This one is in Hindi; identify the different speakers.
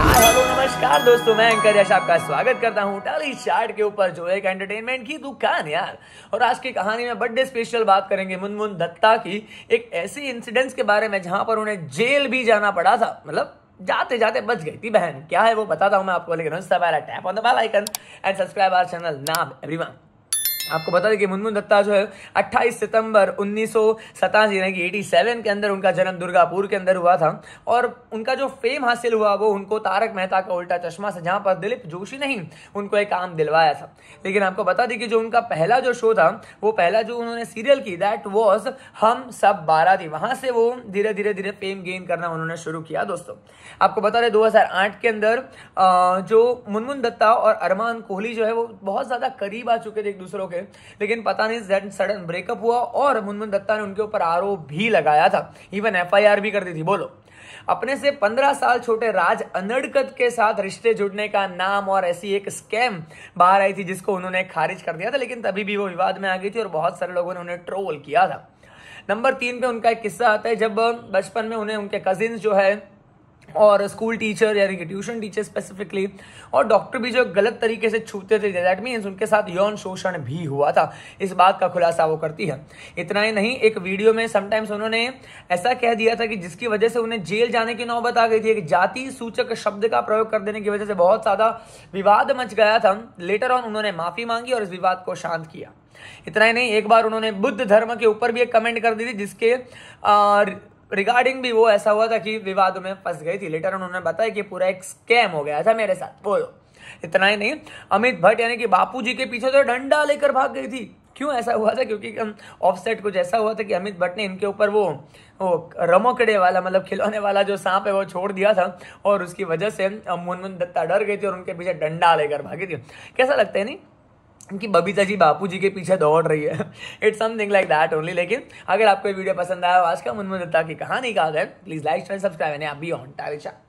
Speaker 1: हेलो नमस्कार दोस्तों मैं अंकर यश आपका स्वागत करता हूँ टाली चार्ट के ऊपर जो एक एंटरटेनमेंट की दुकान यार और आज की कहानी में बर्थडे स्पेशल बात करेंगे मुनमुन दत्ता की एक ऐसी इंसिडेंट के बारे में जहां पर उन्हें जेल भी जाना पड़ा था मतलब जाते जाते बच गई थी बहन क्या है वो बताता हूँ मैं आपको लेकिन tap on the bell icon and subscribe our channel नाम एवरीवन आपको बता दें कि मुनमुन दत्ता जो है 28 सितंबर उन्नीस सौ सतासी सेवन के अंदर उनका जन्म दुर्गापुर के अंदर हुआ था और उनका जो फेम हासिल हुआ वो उनको तारक मेहता का उल्टा चश्मा से जहां पर दिलीप जोशी नहीं उनको एक काम दिलवाया था लेकिन आपको बता दें कि जो उनका पहला जो शो था वो पहला जो उन्होंने सीरियल की दैट वॉज हम सब बारह थी वहां से वो धीरे धीरे धीरे फेम गेन करना उन्होंने शुरू किया दोस्तों आपको बता दें दो के अंदर जो मुनमुन दत्ता और अरमान कोहली जो है वो बहुत ज्यादा करीब आ चुके थे एक दूसरों के थे लेकिन पता नहीं सडन ब्रेकअप हुआ और मुनमुन दत्ता ने उनके ऊपर आरोप भी लगाया था इवन एफ भी कर दी थी बोलो अपने से पंद्रह साल छोटे राज अनड़कत के साथ रिश्ते जुड़ने का नाम और ऐसी एक स्कैम बाहर आई थी जिसको उन्होंने खारिज कर दिया था लेकिन तभी भी वो विवाद में आ गई थी और बहुत सारे लोगों ने उन्हें ट्रोल किया था नंबर तीन पे उनका एक किस्सा आता है जब बचपन में उन्हें उनके कजिन जो है और स्कूल टीचर यानी कि ट्यूशन टीचर स्पेसिफिकली और डॉक्टर भी जो गलत तरीके से छूते थे दैट मीन्स उनके साथ यौन शोषण भी हुआ था इस बात का खुलासा वो करती है इतना ही नहीं एक वीडियो में समटाइम्स उन्होंने ऐसा कह दिया था कि जिसकी वजह से उन्हें जेल जाने की नौबत आ गई थी एक जाति सूचक शब्द का प्रयोग कर देने की वजह से बहुत ज़्यादा विवाद मच गया था लेटर ऑन उन्होंने माफ़ी मांगी और इस विवाद को शांत किया इतना ही नहीं एक बार उन्होंने बुद्ध धर्म के ऊपर भी एक कमेंट कर दी थी जिसके आ, रिगार्डिंग भी वो ऐसा हुआ था कि विवाद में फंस गई थी लेटर उन्होंने बताया कि पूरा एक स्कैम हो गया था मेरे साथ बोलो इतना ही नहीं अमित भट्ट यानी कि बापूजी के पीछे तो डंडा लेकर भाग गई थी क्यों ऐसा हुआ था क्योंकि ऑफसेट कुछ ऐसा हुआ था कि अमित भट्ट ने इनके ऊपर वो वो रमोकड़े वाला मतलब खिलौने वाला जो सांप है वो छोड़ दिया था और उसकी वजह से मुनमुन दत्ता डर गई थी और उनके पीछे डंडा लेकर भागी थी कैसा लगता है नहीं कि बबीता जी बापू जी के पीछे दौड़ रही है it's something like that only लेकिन अगर आपको वीडियो पसंद आया हो आज का मुनमुन दत्ता की कहानी का गए प्लीज़ लाइक शेयर सब्सक्राइब यानी आप भी ऑन टाइम